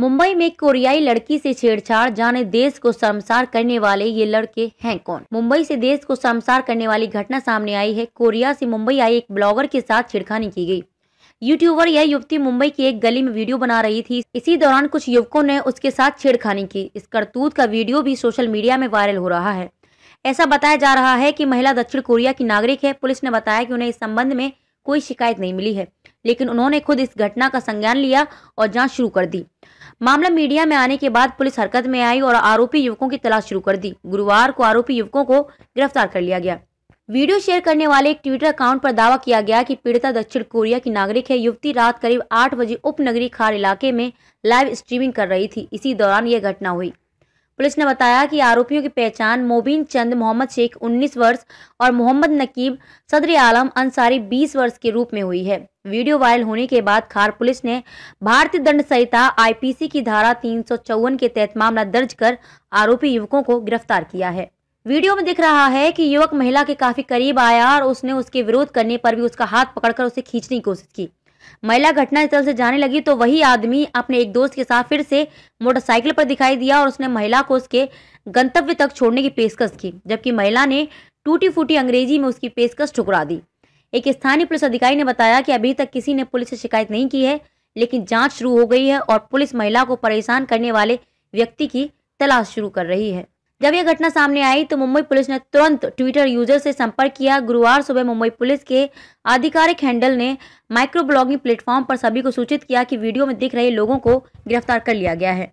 मुंबई में कोरियाई लड़की से छेड़छाड़ जाने देश को शर्मसार करने वाले ये लड़के हैं कौन मुंबई से देश को शर्मसार करने वाली घटना सामने आई है कोरिया से मुंबई आई एक ब्लॉगर के साथ छेड़खानी की गई यूट्यूबर यह युवती मुंबई की एक गली में वीडियो बना रही थी इसी दौरान कुछ युवकों ने उसके साथ छेड़खानी की इस करतूत का वीडियो भी सोशल मीडिया में वायरल हो रहा है ऐसा बताया जा रहा है की महिला दक्षिण कोरिया की नागरिक है पुलिस ने बताया की उन्हें इस संबंध में कोई शिकायत नहीं मिली है लेकिन उन्होंने खुद इस घटना का संज्ञान लिया और जांच शुरू कर दी मामला मीडिया में आने के बाद पुलिस हरकत में आई और आरोपी युवकों की तलाश शुरू कर दी गुरुवार को आरोपी युवकों को गिरफ्तार कर लिया गया वीडियो शेयर करने वाले एक ट्विटर अकाउंट पर दावा किया गया कि पीड़िता दक्षिण कोरिया की नागरिक है युवती रात करीब आठ बजे उपनगरी खार इलाके में लाइव स्ट्रीमिंग कर रही थी इसी दौरान यह घटना हुई पुलिस ने बताया कि आरोपियों की पहचान मोबिन चंद मोहम्मद शेख 19 वर्ष और मोहम्मद नकीब सदर आलम अंसारी 20 वर्ष के रूप में हुई है वीडियो वायरल होने के बाद खार पुलिस ने भारतीय दंड संहिता आईपीसी की धारा तीन के तहत मामला दर्ज कर आरोपी युवकों को गिरफ्तार किया है वीडियो में दिख रहा है कि युवक महिला के काफी करीब आया और उसने उसके विरोध करने पर भी उसका हाथ पकड़कर उसे खींचने की कोशिश की महिला घटनास्थल से जाने लगी तो वही आदमी अपने एक दोस्त के साथ फिर से मोटरसाइकिल पर दिखाई दिया और उसने महिला को उसके गंतव्य तक छोड़ने की पेशकश की जबकि महिला ने टूटी फूटी अंग्रेजी में उसकी पेशकश ठुकरा दी एक स्थानीय पुलिस अधिकारी ने बताया कि अभी तक किसी ने पुलिस से शिकायत नहीं की है लेकिन जांच शुरू हो गई है और पुलिस महिला को परेशान करने वाले व्यक्ति की तलाश शुरू कर रही है जब यह घटना सामने आई तो मुंबई पुलिस ने तुरंत ट्विटर यूजर से संपर्क किया गुरुवार सुबह मुंबई पुलिस के आधिकारिक हैंडल ने माइक्रो ब्लॉगिंग प्लेटफॉर्म पर सभी को सूचित किया कि वीडियो में दिख रहे लोगों को गिरफ्तार कर लिया गया है